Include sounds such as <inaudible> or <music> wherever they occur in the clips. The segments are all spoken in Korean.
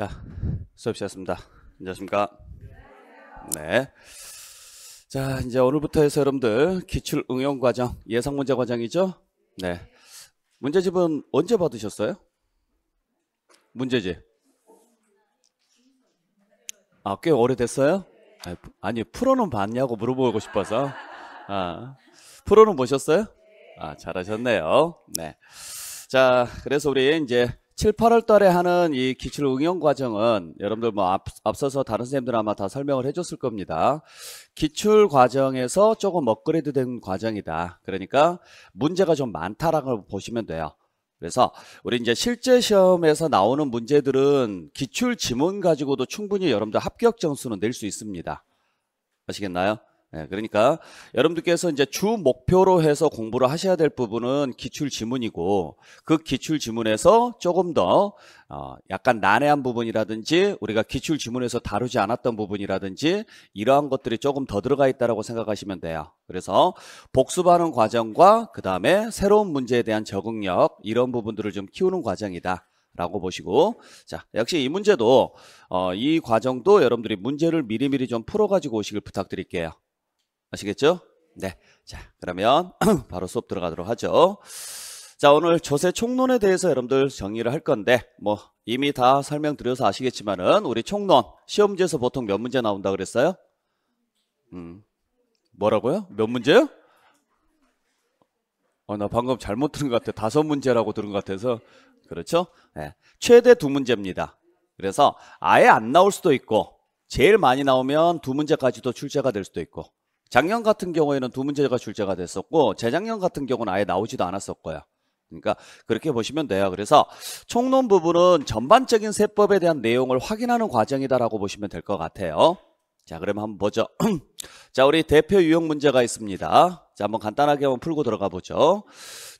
자, 수업 시작했습니다. 안녕하십니까? 네. 자, 이제 오늘부터 해서 여러분들 기출 응용 과정, 예상 문제 과정이죠? 네. 문제집은 언제 받으셨어요? 문제집. 아, 꽤 오래됐어요? 아니, 프로는 봤냐고 물어보고 싶어서. 아, 프로는 보셨어요? 아, 잘하셨네요. 네. 자, 그래서 우리 이제 7, 8월 달에 하는 이 기출 응용 과정은 여러분들 뭐 앞, 앞서서 다른 선생님들 아마 다 설명을 해줬을 겁니다. 기출 과정에서 조금 업그레이드 된 과정이다. 그러니까 문제가 좀 많다라고 보시면 돼요. 그래서 우리 이제 실제 시험에서 나오는 문제들은 기출 지문 가지고도 충분히 여러분들 합격 점수는 낼 수 있습니다. 아시겠나요? 네, 그러니까 여러분들께서 이제 주 목표로 해서 공부를 하셔야 될 부분은 기출 지문이고 그 기출 지문에서 조금 더 어, 약간 난해한 부분이라든지 우리가 기출 지문에서 다루지 않았던 부분이라든지 이러한 것들이 조금 더 들어가 있다라고 생각하시면 돼요. 그래서 복습하는 과정과 그 다음에 새로운 문제에 대한 적응력 이런 부분들을 좀 키우는 과정이다. 라고 보시고 자 역시 이 문제도 어, 이 과정도 여러분들이 문제를 미리미리 좀 풀어가지고 오시길 부탁드릴게요 아시겠죠? 네. 자, 그러면 <clears throat> 바로 수업 들어가도록 하죠. 자, 오늘 조세 총론에 대해서 여러분들 정리를 할 건데 뭐 이미 다 설명드려서 아시겠지만은 우리 총론 시험지에서 보통 몇 문제 나온다 그랬어요? 음. 뭐라고요? 몇 문제요? 어, 나 방금 잘못 들은 것 같아. 다섯 문제라고 들은 것 같아서. 그렇죠? 네. 최대 두 문제입니다. 그래서 아예 안 나올 수도 있고 제일 많이 나오면 두 문제까지도 출제가 될 수도 있고 작년 같은 경우에는 두 문제가 출제가 됐었고 재작년 같은 경우는 아예 나오지도 않았었고요. 그러니까 그렇게 보시면 돼요. 그래서 총론 부분은 전반적인 세법에 대한 내용을 확인하는 과정이다라고 보시면 될 것 같아요. 자, 그럼 한번 보죠. <clears throat> 자, 우리 대표 유형 문제가 있습니다. 자, 한번 간단하게 한번 풀고 들어가 보죠.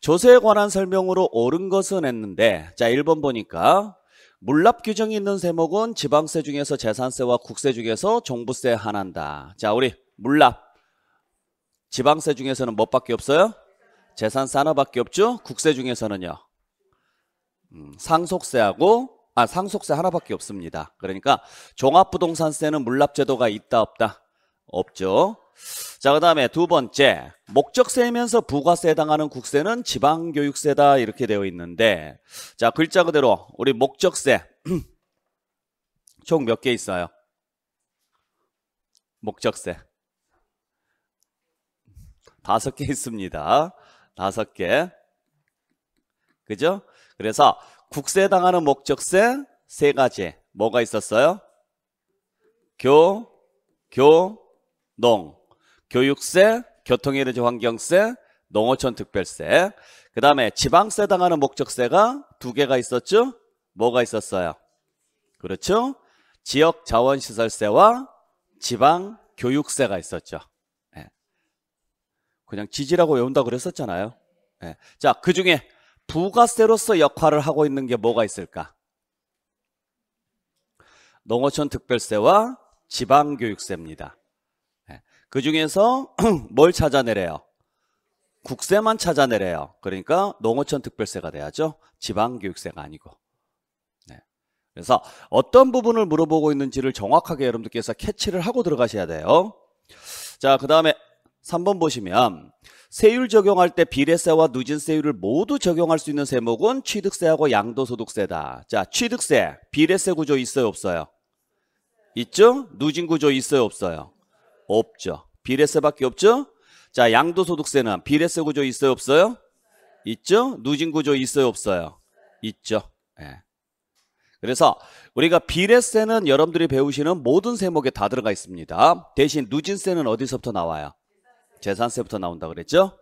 조세에 관한 설명으로 옳은 것은 했는데 자, 1번 보니까 물납 규정이 있는 세목은 지방세 중에서 재산세와 국세 중에서 종부세 하나다. 자, 우리 물납 지방세 중에서는 뭐밖에 없어요? 재산산업밖에 없죠? 국세 중에서는요. 음, 상속세하고 아 상속세 하나밖에 없습니다. 그러니까 종합부동산세는 물납제도가 있다 없다? 없죠. 자, 그 다음에 두 번째 목적세면서 이부과세에 해당하는 국세는 지방교육세다 이렇게 되어 있는데 자 글자 그대로 우리 목적세 <clears throat> 총 몇 개 있어요? 목적세 다섯 개 있습니다. 다섯 개. 그죠? 그래서 국세 당하는 목적세 세 가지. 뭐가 있었어요? 교, 교, 농. 교육세, 교통에너지 환경세, 농어촌 특별세. 그 다음에 지방세 당하는 목적세가 두 개가 있었죠? 뭐가 있었어요? 그렇죠? 지역 자원시설세와 지방 교육세가 있었죠. 그냥 지지라고 외운다 그랬었잖아요. 네. 자, 그 중에 부가세로서 역할을 하고 있는 게 뭐가 있을까? 농어촌 특별세와 지방교육세입니다. 네. 그 중에서 <clears throat> 뭘 찾아내래요? 국세만 찾아내래요. 그러니까 농어촌 특별세가 돼야죠. 지방교육세가 아니고. 네. 그래서 어떤 부분을 물어보고 있는지를 정확하게 여러분들께서 캐치를 하고 들어가셔야 돼요. 자, 그 다음에 3번 보시면 세율 적용할 때 비례세와 누진세율을 모두 적용할 수 있는 세목은 취득세하고 양도소득세다. 자, 취득세, 비례세 구조 있어요, 없어요? 있죠? 누진 구조 있어요, 없어요? 없죠. 비례세밖에 없죠? 자, 양도소득세는 비례세 구조 있어요, 없어요? 있죠? 누진 구조 있어요, 없어요? 있죠. 예. 그래서 우리가 비례세는 여러분들이 배우시는 모든 세목에 다 들어가 있습니다. 대신 누진세는 어디서부터 나와요? 재산세부터 나온다 그랬죠?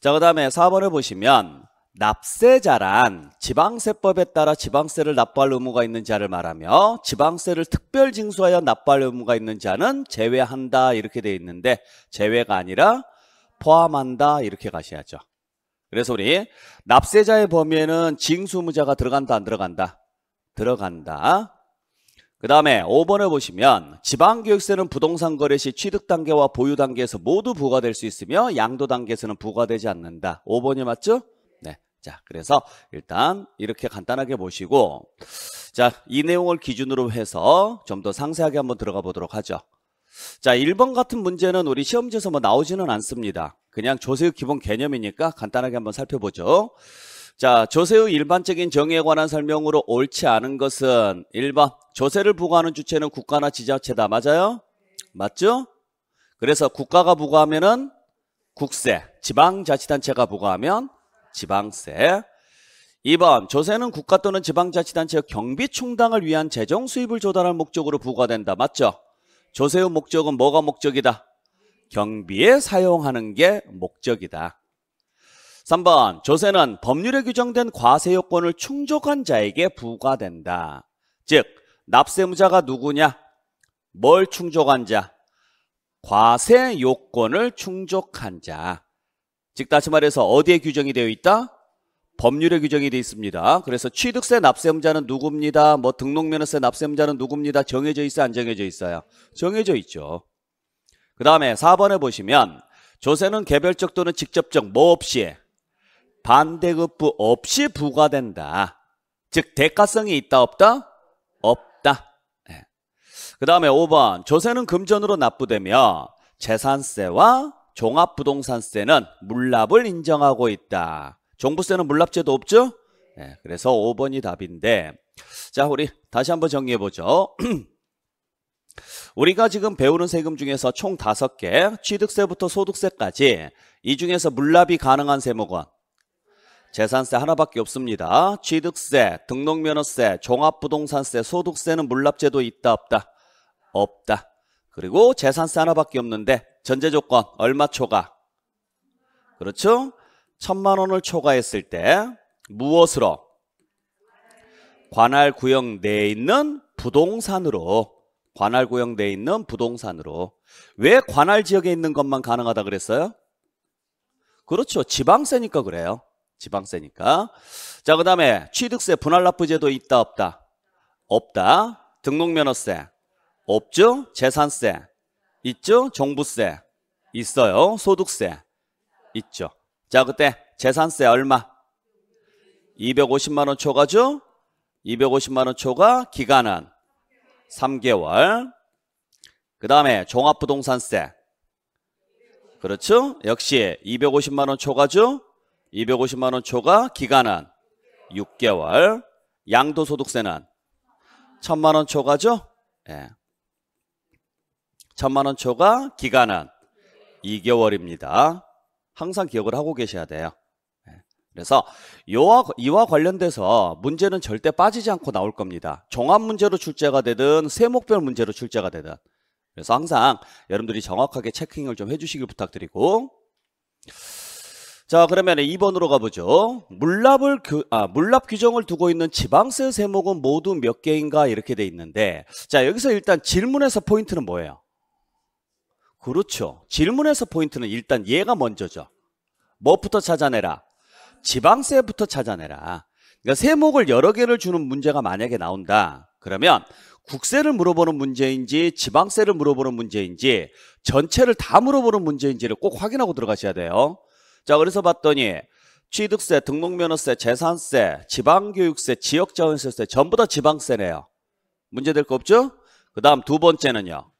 자, 그 다음에 4번을 보시면 납세자란 지방세법에 따라 지방세를 납부할 의무가 있는 자를 말하며 지방세를 특별 징수하여 납부할 의무가 있는 자는 제외한다 이렇게 돼 있는데 제외가 아니라 포함한다 이렇게 가셔야죠. 그래서 우리 납세자의 범위에는 징수무자가 들어간다 안 들어간다? 들어간다. 그 다음에 5번을 보시면 지방교육세는 부동산 거래 시 취득 단계와 보유 단계에서 모두 부과될 수 있으며 양도 단계에서는 부과되지 않는다. 5번이 맞죠? 네. 자, 그래서 일단 이렇게 간단하게 보시고 자, 이 내용을 기준으로 해서 좀 더 상세하게 한번 들어가 보도록 하죠. 자, 1번 같은 문제는 우리 시험지에서 뭐 나오지는 않습니다. 그냥 조세의 기본 개념이니까 간단하게 한번 살펴보죠. 자, 조세의 일반적인 정의에 관한 설명으로 옳지 않은 것은 1번 조세를 부과하는 주체는 국가나 지자체다. 맞아요? 맞죠? 그래서 국가가 부과하면은 국세, 지방자치단체가 부과하면 지방세. 2번 조세는 국가 또는 지방자치단체의 경비 충당을 위한 재정 수입을 조달할 목적으로 부과된다. 맞죠? 조세의 목적은 뭐가 목적이다? 경비에 사용하는 게 목적이다. 3번 조세는 법률에 규정된 과세 요건을 충족한 자에게 부과된다. 즉 납세무자가 누구냐? 뭘 충족한 자? 과세 요건을 충족한 자. 즉 다시 말해서 어디에 규정이 되어 있다? 법률에 규정이 되어 있습니다. 그래서 취득세 납세음자는 누굽니다. 뭐 등록면허세 납세음자는 누굽니다. 정해져 있어요? 안 정해져 있어요? 정해져 있죠. 그 다음에 4번에 보시면 조세는 개별적 또는 직접적 뭐 없이 반대급부 없이 부과된다. 즉 대가성이 있다 없다? 없다. 네. 예. 그 다음에 5번 조세는 금전으로 납부되며 재산세와 종합부동산세는 물납을 인정하고 있다. 종부세는 물납제도 없죠? 네, 그래서 5번이 답인데 자 우리 다시 한번 정리해보죠. <clears throat> 우리가 지금 배우는 세금 중에서 총 5개 취득세부터 소득세까지 이 중에서 물납이 가능한 세목은 재산세 하나밖에 없습니다. 취득세, 등록면허세, 종합부동산세, 소득세는 물납제도 있다 없다? 없다. 그리고 재산세 하나밖에 없는데 전제조건 얼마 초과? 그렇죠? 천만 원을 초과했을 때 무엇으로? 관할 구역 내에 있는 부동산으로 관할 구역 내에 있는 부동산으로 왜 관할 지역에 있는 것만 가능하다 그랬어요? 그렇죠. 지방세니까 그래요. 지방세니까. 자, 그 다음에 취득세 분할납부제도 있다 없다? 없다. 등록면허세 없죠? 재산세 있죠? 종부세 있어요. 소득세 있죠. 자, 그때 재산세 얼마? 250만 원 초과죠? 250만 원 초과 기간은 3개월. 그 다음에 종합부동산세. 그렇죠? 역시 250만 원 초과죠? 250만 원 초과 기간은 6개월. 양도소득세는 1000만 원 초과죠? 예. 1000만 원 초과 기간은 2개월입니다. 항상 기억을 하고 계셔야 돼요. 예. 그래서 요와, 이와 관련돼서 문제는 절대 빠지지 않고 나올 겁니다. 종합 문제로 출제가 되든 세목별 문제로 출제가 되든 그래서 항상 여러분들이 정확하게 체킹을 좀 해주시길 부탁드리고 자 그러면 2번으로 가보죠. 물납을 아, 물납 규정을 두고 있는 지방세 세목은 모두 몇 개인가 이렇게 돼 있는데 자 여기서 일단 질문에서 포인트는 뭐예요? 그렇죠. 질문에서 포인트는 일단 얘가 먼저죠. 뭐부터 찾아내라? 지방세부터 찾아내라. 그러니까 세목을 여러 개를 주는 문제가 만약에 나온다. 그러면 국세를 물어보는 문제인지 지방세를 물어보는 문제인지 전체를 다 물어보는 문제인지를 꼭 확인하고 들어가셔야 돼요. 자, 그래서 봤더니 취득세, 등록면허세, 재산세, 지방교육세, 지역자원세세 전부 다 지방세네요. 문제될 거 없죠? 그 다음 두 번째는요.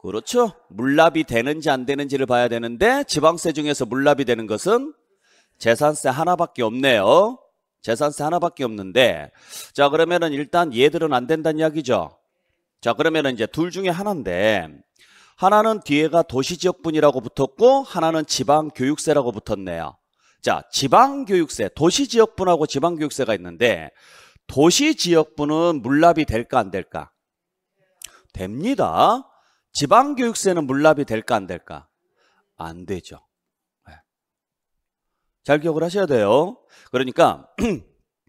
그렇죠. 물납이 되는지 안 되는지를 봐야 되는데 지방세 중에서 물납이 되는 것은 재산세 하나밖에 없네요. 재산세 하나밖에 없는데 자 그러면은 일단 얘들은 안 된다는 이야기죠. 자 그러면은 이제 둘 중에 하나인데 하나는 뒤에가 도시지역분이라고 붙었고 하나는 지방교육세라고 붙었네요. 자, 지방교육세, 도시지역분하고 지방교육세가 있는데 도시지역분은 물납이 될까 안 될까? 됩니다. 지방교육세는 물납이 될까 안 될까? 안 되죠. 네. 잘 기억을 하셔야 돼요. 그러니까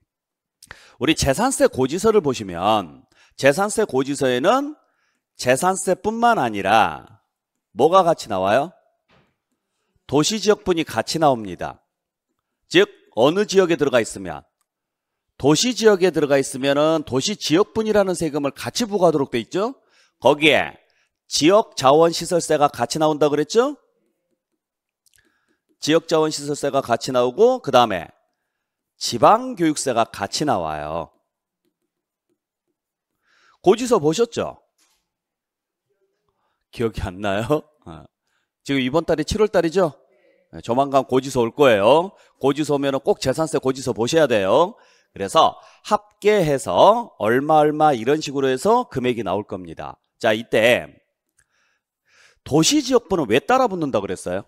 <clears throat> 우리 재산세 고지서를 보시면 재산세 고지서에는 재산세뿐만 아니라 뭐가 같이 나와요? 도시 지역분이 같이 나옵니다. 즉 어느 지역에 들어가 있으면 도시 지역에 들어가 있으면은 도시 지역분이라는 세금을 같이 부과하도록 돼 있죠. 거기에 지역 자원 시설세가 같이 나온다 그랬죠? 지역 자원 시설세가 같이 나오고 그다음에 지방 교육세가 같이 나와요. 고지서 그 보셨죠? 기억이 안 나요? 아. 지금 이번 달이 7월 달이죠? 네, 조만간 고지서 올 거예요. 고지서 오면 꼭 재산세 고지서 보셔야 돼요. 그래서 합계해서 얼마 얼마 이런 식으로 해서 금액이 나올 겁니다. 자, 이때 도시지역분은 왜 따라 붙는다 그랬어요?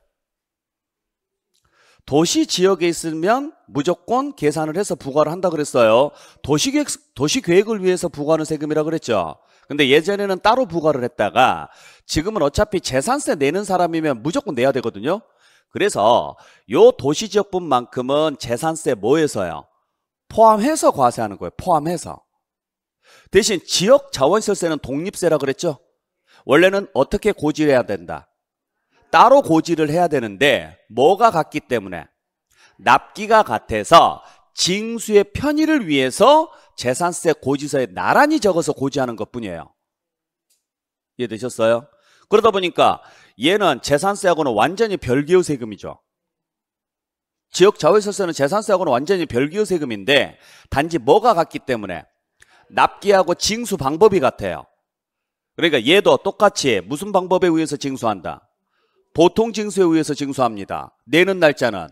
도시 지역에 있으면 무조건 계산을 해서 부과를 한다 그랬어요. 도시계획, 도시계획을 위해서 부과하는 세금이라 그랬죠. 근데 예전에는 따로 부과를 했다가 지금은 어차피 재산세 내는 사람이면 무조건 내야 되거든요. 그래서 요 도시지역분만큼은 재산세 뭐에서요? 포함해서 과세하는 거예요. 포함해서. 대신 지역 자원세는 시설 독립세라 그랬죠? 원래는 어떻게 고지를 해야 된다? 따로 고지를 해야 되는데 뭐가 같기 때문에 납기가 같아서 징수의 편의를 위해서 재산세 고지서에 나란히 적어서 고지하는 것뿐이에요. 이해되셨어요? 그러다 보니까 얘는 재산세하고는 완전히 별개의 세금이죠. 지역 자회사세는 재산세하고는 완전히 별개의 세금인데 단지 뭐가 같기 때문에 납기하고 징수 방법이 같아요. 그러니까 얘도 똑같이 무슨 방법에 의해서 징수한다? 보통 징수에 의해서 징수합니다. 내는 날짜는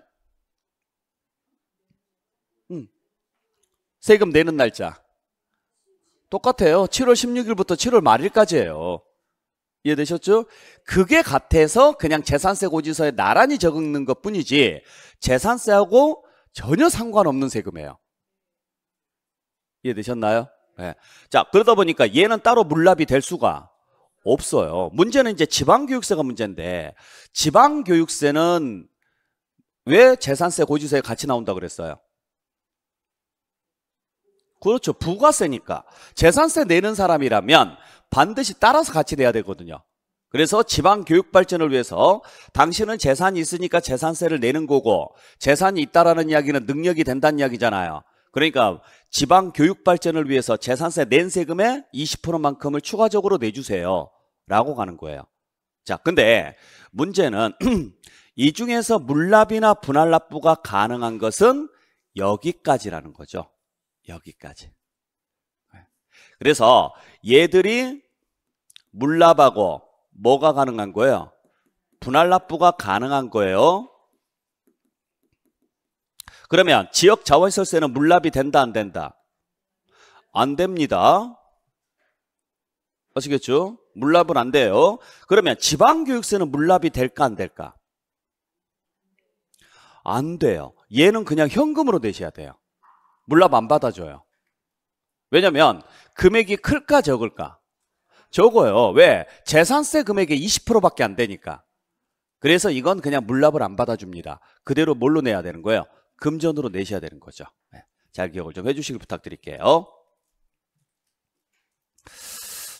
세금 내는 날짜. 똑같아요. 7월 16일부터 7월 말일까지예요. 이해되셨죠? 그게 같아서 그냥 재산세 고지서에 나란히 적는 것 뿐이지 재산세하고 전혀 상관없는 세금이에요. 이해되셨나요? 네. 자, 그러다 보니까 얘는 따로 물납이 될 수가 없어요. 문제는 이제 지방교육세가 문제인데 지방교육세는 왜 재산세 고지서에 같이 나온다 그랬어요? 그렇죠. 부가세니까. 재산세 내는 사람이라면 반드시 따라서 같이 내야 되거든요. 그래서 지방 교육 발전을 위해서 당신은 재산이 있으니까 재산세를 내는 거고 재산이 있다라는 이야기는 능력이 된다는 이야기잖아요. 그러니까 지방 교육 발전을 위해서 재산세 낸 세금의 20%만큼을 추가적으로 내주세요. 라고 가는 거예요. 자, 근데 문제는 <clears throat> 이 중에서 물납이나 분할납부가 가능한 것은 여기까지라는 거죠. 여기까지. 네. 그래서 얘들이 물납하고 뭐가 가능한 거예요? 분할납부가 가능한 거예요. 그러면 지역 자원시설세는 물납이 된다 안 된다? 안 됩니다. 아시겠죠? 물납은 안 돼요. 그러면 지방교육세는 물납이 될까 안 될까? 안 돼요. 얘는 그냥 현금으로 내셔야 돼요. 물납 안 받아줘요. 왜냐면 금액이 클까 적을까? 적어요. 왜? 재산세 금액의 20%밖에 안 되니까. 그래서 이건 그냥 물납을 안 받아줍니다. 그대로 뭘로 내야 되는 거예요? 금전으로 내셔야 되는 거죠. 네. 잘 기억을 좀 해주시길 부탁드릴게요.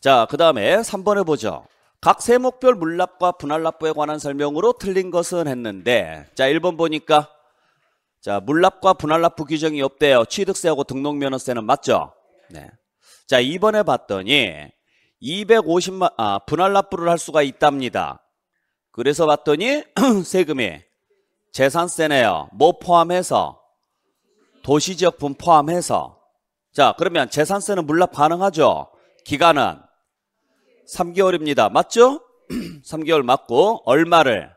자, 그 다음에 3번에 보죠. 각 세목별 물납과 분할납부에 관한 설명으로 틀린 것은 했는데 자 1번 보니까 자, 물납과 분할납부 규정이 없대요. 취득세하고 등록면허세는 맞죠? 네. 자, 이번에 봤더니 250만 아, 분할납부를 할 수가 있답니다. 그래서 봤더니 <clears throat> 세금이 재산세네요. 뭐 포함해서 도시지역분 포함해서 자, 그러면 재산세는 물납 가능하죠? 기간은 3개월입니다. 맞죠? 3개월 <clears throat> 맞고 얼마를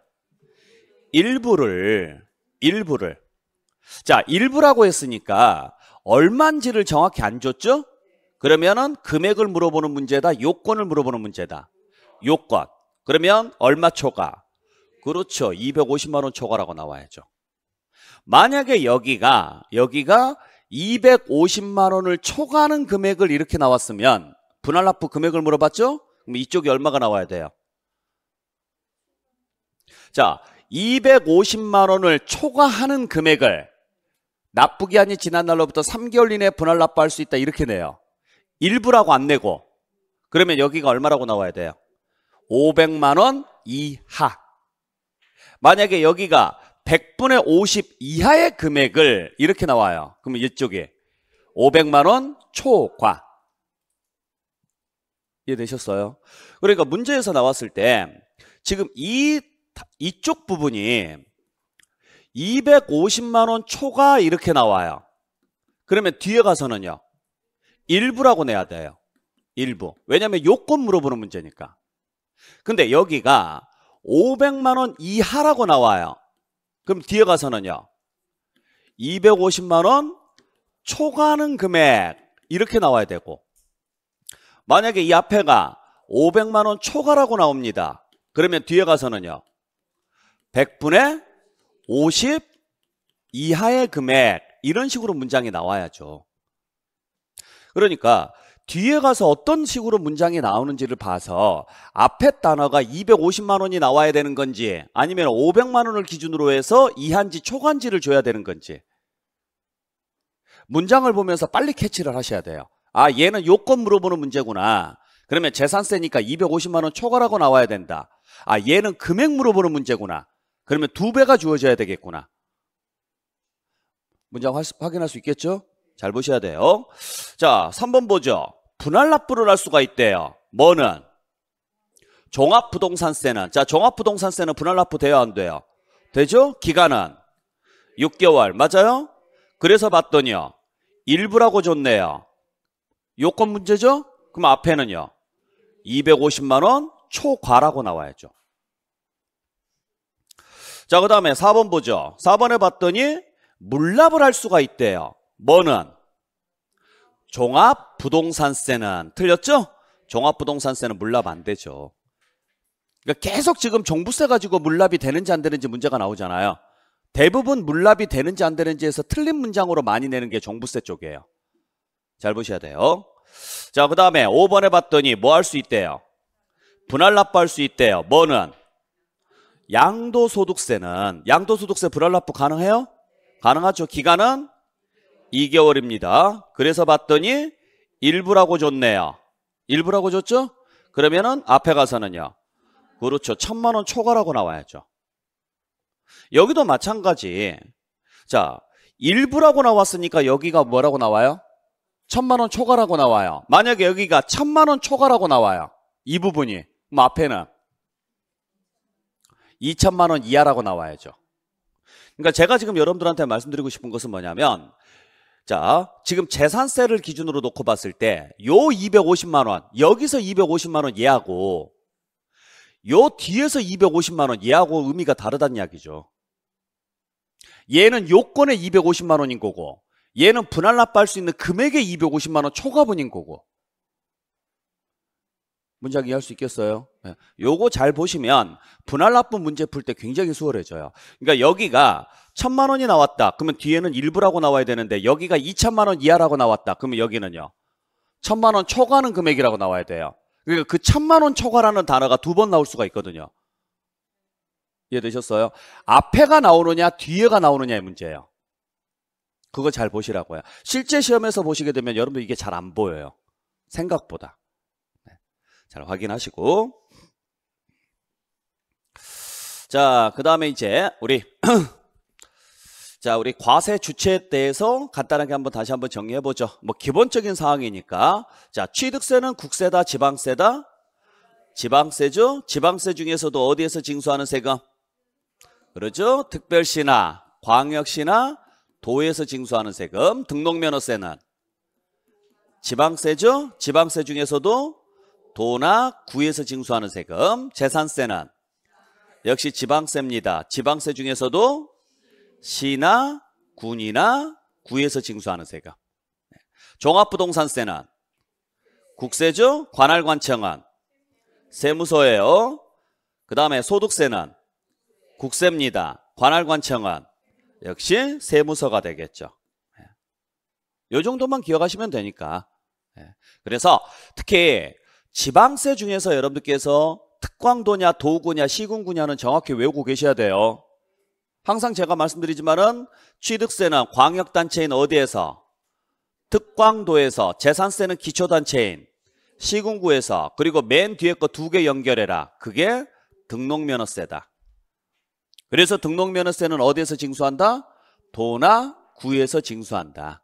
일부를 일부를 자, 일부라고 했으니까 얼마인지를 정확히 안 줬죠? 그러면은 금액을 물어보는 문제다. 요건을 물어보는 문제다. 요건. 그러면 얼마 초과? 그렇죠. 250만 원 초과라고 나와야죠. 만약에 여기가 여기가 250만 원을 초과하는 금액을 이렇게 나왔으면 분할 납부 금액을 물어봤죠? 그럼 이쪽이 얼마가 나와야 돼요? 자, 250만 원을 초과하는 금액을 납부기한이 지난 날로부터 3개월 이내에 분할 납부할 수 있다 이렇게 내요. 일부라고 안 내고 그러면 여기가 얼마라고 나와야 돼요? 500만 원 이하. 만약에 여기가 100분의 50 이하의 금액을 이렇게 나와요. 그러면 이쪽에 500만 원 초과. 이해되셨어요? 그러니까 문제에서 나왔을 때 지금 이 이쪽 부분이 250만 원 초과 이렇게 나와요. 그러면 뒤에 가서는요. 일부라고 내야 돼요. 일부. 왜냐하면 요건 물어보는 문제니까. 근데 여기가 500만 원 이하라고 나와요. 그럼 뒤에 가서는요. 250만 원 초과하는 금액 이렇게 나와야 되고 만약에 이 앞에가 500만 원 초과라고 나옵니다. 그러면 뒤에 가서는요. 100분의 50 이하의 금액 이런 식으로 문장이 나와야죠. 그러니까 뒤에 가서 어떤 식으로 문장이 나오는지를 봐서 앞에 단어가 250만 원이 나와야 되는 건지 아니면 500만 원을 기준으로 해서 이한지 초간지를 줘야 되는 건지 문장을 보면서 빨리 캐치를 하셔야 돼요. 아 얘는 요건 물어보는 문제구나. 그러면 재산세니까 250만 원 초과라고 나와야 된다. 아 얘는 금액 물어보는 문제구나. 그러면 두 배가 주어져야 되겠구나. 문제 확인할 수 있겠죠? 잘 보셔야 돼요. 자, 3번 보죠. 분할 납부를 할 수가 있대요. 뭐는? 종합부동산세는. 자, 종합부동산세는 분할 납부 돼야 안 돼요? 되죠? 기간은? 6개월. 맞아요? 그래서 봤더니요. 일부라고 줬네요. 요건 문제죠? 그럼 앞에는요. 250만원 초과라고 나와야죠. 자, 그 다음에 4번 보죠. 4번에 봤더니 물납을 할 수가 있대요. 뭐는? 종합부동산세는 틀렸죠? 종합부동산세는 물납 안 되죠. 그러니까 계속 지금 종부세 가지고 물납이 되는지 안 되는지 문제가 나오잖아요. 대부분 물납이 되는지 안 되는지에서 틀린 문장으로 많이 내는 게 종부세 쪽이에요. 잘 보셔야 돼요. 자, 그 다음에 5번에 봤더니 뭐 할 수 있대요? 분할 납부할 수 있대요. 뭐는? 양도소득세는 양도소득세 불활납부 가능해요? 가능하죠. 기간은 2개월입니다. 그래서 봤더니 일부라고 줬네요. 일부라고 줬죠? 그러면은 앞에 가서는요. 그렇죠. 천만 원 초과라고 나와야죠. 여기도 마찬가지. 자, 일부라고 나왔으니까 여기가 뭐라고 나와요? 천만 원 초과라고 나와요. 만약에 여기가 천만 원 초과라고 나와요. 이 부분이. 뭐 앞에는 2천만 원 이하라고 나와야죠. 그러니까 제가 지금 여러분들한테 말씀드리고 싶은 것은 뭐냐면 자, 지금 재산세를 기준으로 놓고 봤을 때 요 250만 원, 여기서 250만 원 예하고 요 뒤에서 250만 원 예하고 의미가 다르다는 이야기죠. 얘는 요건에 250만 원인 거고 얘는 분할 납부할 수 있는 금액에 250만 원 초과분인 거고 문장 이해할 수 있겠어요? 예. 요거 잘 보시면 분할 납부 문제 풀 때 굉장히 수월해져요. 그러니까 여기가 천만 원이 나왔다. 그러면 뒤에는 일부라고 나와야 되는데 여기가 이천만원 이하라고 나왔다. 그러면 여기는요. 천만 원 초과하는 금액이라고 나와야 돼요. 그러니까 그 천만 원 초과라는 단어가 두 번 나올 수가 있거든요. 이해되셨어요? 앞에가 나오느냐 뒤에가 나오느냐의 문제예요. 그거 잘 보시라고요. 실제 시험에서 보시게 되면 여러분들 이게 잘 안 보여요. 생각보다. 잘 확인하시고 자, 그 다음에 이제 우리 <clears throat> 자, 우리 과세 주체에 대해서 간단하게 한번 다시 한번 정리해 보죠. 뭐 기본적인 사항이니까. 자, 취득세는 국세다, 지방세다. 지방세죠. 지방세 중에서도 어디에서 징수하는 세금? 그러죠. 특별시나 광역시나 도에서 징수하는 세금. 등록면허세는 지방세죠. 지방세 중에서도 도나 구에서 징수하는 세금, 재산세는 역시 지방세입니다. 지방세 중에서도 시나 군이나 구에서 징수하는 세금. 네. 종합부동산세는 국세죠? 관할관청은 세무서예요. 그 다음에 소득세는 국세입니다. 관할관청은 역시 세무서가 되겠죠. 네. 요 정도만 기억하시면 되니까. 네. 그래서 특히 지방세 중에서 여러분들께서 특광도냐 도구냐 시군구냐는 정확히 외우고 계셔야 돼요. 항상 제가 말씀드리지만은 취득세는 광역단체인 어디에서 특광도에서 재산세는 기초단체인 시군구에서 그리고 맨 뒤에 거 두 개 연결해라. 그게 등록면허세다. 그래서 등록면허세는 어디에서 징수한다? 도나 구에서 징수한다.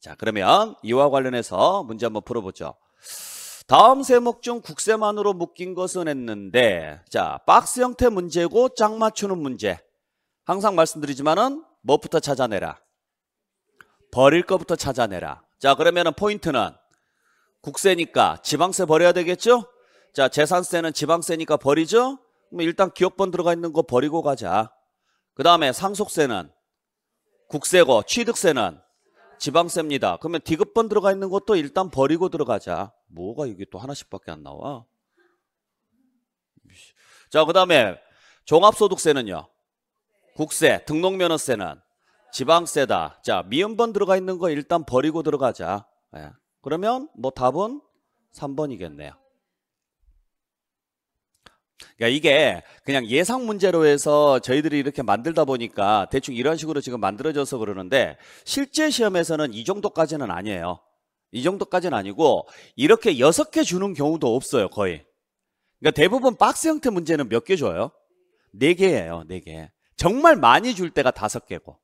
자 그러면 이와 관련해서 문제 한번 풀어보죠. 다음 세목 중 국세만으로 묶인 것은 했는데 자 박스 형태 문제고 짝 맞추는 문제 항상 말씀드리지만은 뭐부터 찾아내라 버릴 것부터 찾아내라 자 그러면은 포인트는 국세니까 지방세 버려야 되겠죠 자 재산세는 지방세니까 버리죠 그럼 일단 기업번 들어가 있는 거 버리고 가자 그 다음에 상속세는 국세고 취득세는 지방세입니다. 그러면 디귿번 들어가 있는 것도 일단 버리고 들어가자. 뭐가 여기 또 하나씩밖에 안 나와? 자, 그 다음에 종합소득세는요. 국세, 등록면허세는 지방세다. 자, 미음번 들어가 있는 거 일단 버리고 들어가자. 예. 그러면 뭐 답은 3번이겠네요. 그러니까 이게 그냥 예상 문제로 해서 저희들이 이렇게 만들다 보니까 대충 이런 식으로 지금 만들어져서 그러는데 실제 시험에서는 이 정도까지는 아니에요. 이 정도까지는 아니고 이렇게 여섯 개 주는 경우도 없어요 거의. 그러니까 대부분 박스 형태 문제는 몇 개 줘요? 네개예요네개 정말 많이 줄 때가 다섯 개고딱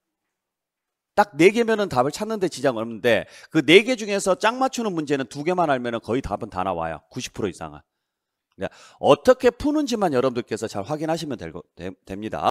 네개면은 답을 찾는데 지장 없는데 그 네 개 중에서 짝 맞추는 문제는 두개만 알면 은 거의 답은 다 나와요. 90% 이상은. 그 어떻게 푸는지만 여러분들께서 잘 확인하시면 되, 됩니다.